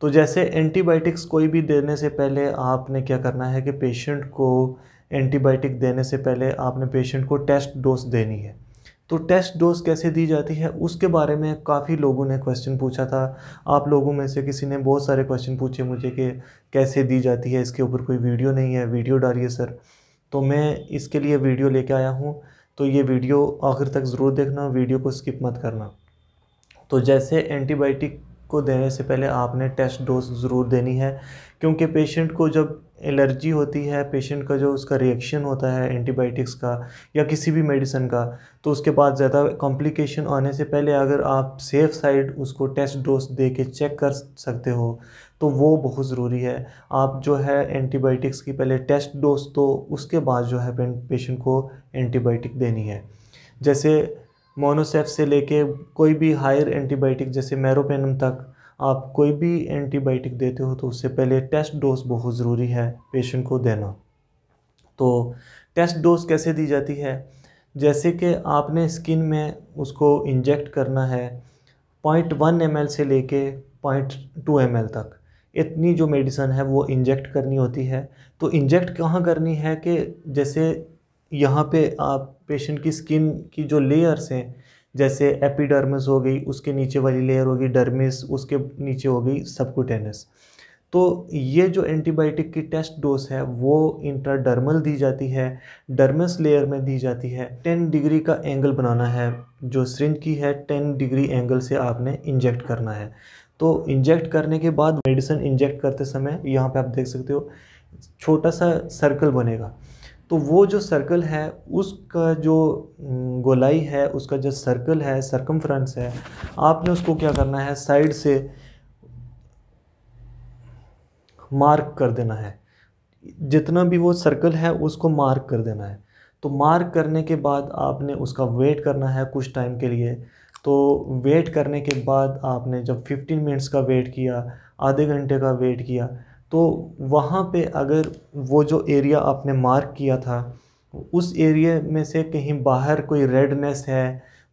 तो जैसे एंटीबायोटिक्स कोई भी देने से पहले आपने क्या करना है कि पेशेंट को एंटीबायोटिक देने से पहले आपने पेशेंट को टेस्ट डोज देनी है तो टेस्ट डोज कैसे दी जाती है उसके बारे में काफ़ी लोगों ने क्वेश्चन पूछा था आप लोगों में से किसी ने बहुत सारे क्वेश्चन पूछे मुझे कि कैसे दी जाती है इसके ऊपर कोई वीडियो नहीं है वीडियो डालिए सर तो मैं इसके लिए वीडियो लेके आया हूँ तो ये वीडियो आखिर तक ज़रूर देखना वीडियो को स्किप मत करना तो जैसे एंटीबायोटिक को देने से पहले आपने टेस्ट डोज ज़रूर देनी है क्योंकि पेशेंट को जब एलर्जी होती है पेशेंट का जो उसका रिएक्शन होता है एंटीबायोटिक्स का या किसी भी मेडिसन का तो उसके बाद ज़्यादा कॉम्प्लिकेशन आने से पहले अगर आप सेफ़ साइड उसको टेस्ट डोज दे के चेक कर सकते हो तो वो बहुत ज़रूरी है आप जो है एंटीबायोटिक्स की पहले टेस्ट डोज तो उसके बाद जो है पेशेंट को एंटीबायोटिक देनी है जैसे मोनोसेफ से लेके कोई भी हायर एंटीबायोटिक जैसे मैरोपेनम तक आप कोई भी एंटीबायोटिक देते हो तो उससे पहले टेस्ट डोज बहुत ज़रूरी है पेशेंट को देना तो टेस्ट डोज कैसे दी जाती है जैसे कि आपने स्किन में उसको इंजेक्ट करना है पॉइंट वन एम से लेके पॉइंट टू एम तक इतनी जो मेडिसन है वो इंजेक्ट करनी होती है तो इंजेक्ट कहाँ करनी है कि जैसे यहाँ पे आप पेशेंट की स्किन की जो लेयर्स हैं जैसे एपिडर्मिस हो गई उसके नीचे वाली लेयर होगी डर्मिस उसके नीचे हो गई सबकुटेनस तो ये जो एंटीबायोटिक की टेस्ट डोज है वो इंट्राडर्मल दी जाती है डर्मिस लेयर में दी जाती है 10 डिग्री का एंगल बनाना है जो सिरिंज की है 10 डिग्री एंगल से आपने इंजेक्ट करना है तो इंजेक्ट करने के बाद मेडिसिन इंजेक्ट करते समय यहाँ पे आप देख सकते हो छोटा सा सर्कल बनेगा तो वो जो सर्कल है उसका जो गोलाई है उसका जो सर्कल है सरकमफ्रेंस है आपने उसको क्या करना है साइड से मार्क कर देना है जितना भी वो सर्कल है उसको मार्क कर देना है तो मार्क करने के बाद आपने उसका वेट करना है कुछ टाइम के लिए तो वेट करने के बाद आपने जब 15 मिनट्स का वेट किया आधे घंटे का वेट किया तो वहाँ पे अगर वो जो एरिया आपने मार्क किया था उस एरिया में से कहीं बाहर कोई रेडनेस है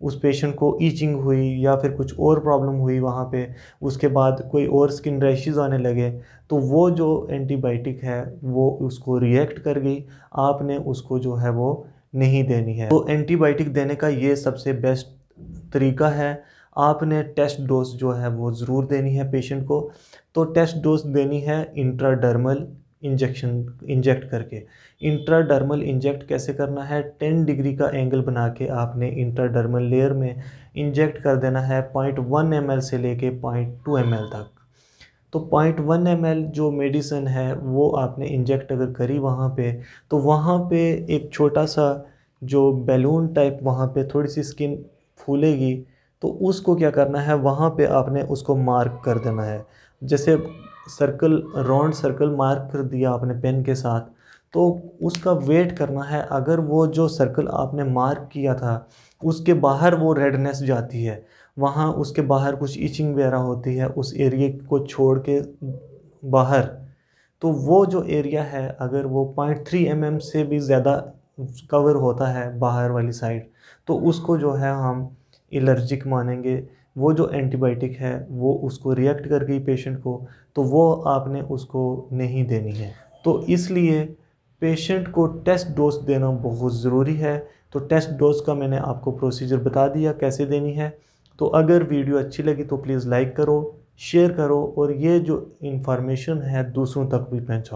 उस पेशेंट को ईचिंग हुई या फिर कुछ और प्रॉब्लम हुई वहाँ पे उसके बाद कोई और स्किन रैशेज़ आने लगे तो वो जो एंटीबायोटिक है वो उसको रिएक्ट कर गई आपने उसको जो है वो नहीं देनी है तो एंटीबायोटिक देने का ये सबसे बेस्ट तरीका है आपने टेस्ट डोज जो है वो ज़रूर देनी है पेशेंट को तो टेस्ट डोज देनी है इंट्राडर्मल इंजेक्शन इंजेक्ट करके इंट्राडर्मल इंजेक्ट कैसे करना है टेन डिग्री का एंगल बना के आपने इंट्राडर्मल लेयर में इंजेक्ट कर देना है पॉइंट वन एम से लेके पॉइंट टू एम तक तो पॉइंट वन एम जो मेडिसन है वो आपने इंजेक्ट अगर करी वहाँ पे तो वहाँ पे एक छोटा सा जो बैलून टाइप वहाँ पे थोड़ी सी स्किन फूलेगी तो उसको क्या करना है वहाँ पे आपने उसको मार्क कर देना है जैसे सर्कल राउंड सर्कल मार्क कर दिया आपने पेन के साथ तो उसका वेट करना है अगर वो जो सर्कल आपने मार्क किया था उसके बाहर वो रेडनेस जाती है वहाँ उसके बाहर कुछ इचिंग वगैरह होती है उस एरिए को छोड़ के बाहर तो वो जो एरिया है अगर वो पॉइंट थ्री एम से भी ज़्यादा कवर होता है बाहर वाली साइड तो उसको जो है हम एलर्जिक मानेंगे वो जो एंटीबायोटिक है वो उसको रिएक्ट कर गई पेशेंट को तो वो आपने उसको नहीं देनी है तो इसलिए पेशेंट को टेस्ट डोज देना बहुत ज़रूरी है तो टेस्ट डोज का मैंने आपको प्रोसीजर बता दिया कैसे देनी है तो अगर वीडियो अच्छी लगी तो प्लीज़ लाइक करो शेयर करो और ये जो इन्फॉर्मेशन है दूसरों तक भी पहुँचाओ